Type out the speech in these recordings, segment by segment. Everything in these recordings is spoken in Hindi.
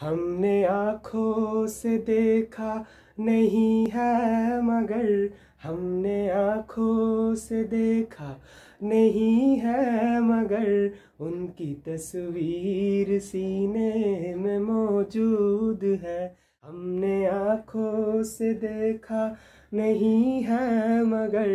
हमने आँखों से देखा नहीं है मगर हमने आँखों से देखा नहीं है मगर उनकी तस्वीर सीने में मौजूद है हमने आँखों से देखा नहीं है मगर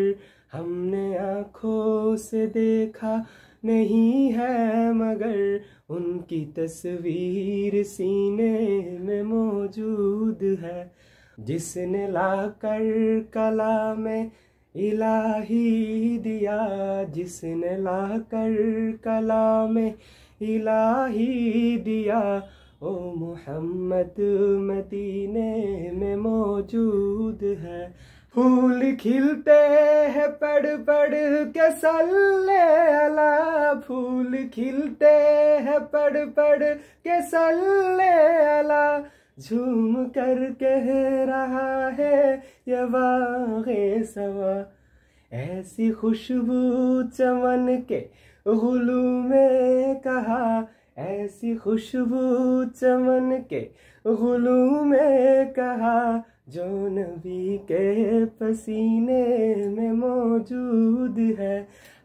हमने आँखों से देखा नहीं है मगर उनकी तस्वीर सीने में मौजूद है जिसने लाकर कला में इलाही दिया जिसने लाकर कला में इलाही दिया ओ मोहम्मद मदीने में मौजूद है फूल खिलते हैं पढ़ पढ़ के सल्ले अला फूल खिलते हैं पढ़ पढ़ के सल्ले अला झूम कर कह रहा है ये वागे सवा ऐसी खुशबू चमन के गुलू में कहा ऐसी खुशबू चमन के गुलू में कहा जो नबी के पसीने में मौजूद है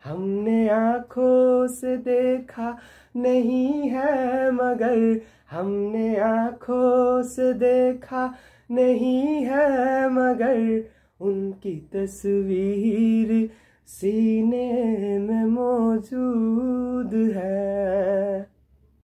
हमने आँखों से देखा नहीं है मगर हमने आँखों से देखा नहीं है मगर उनकी तस्वीर सीने में मौजूद है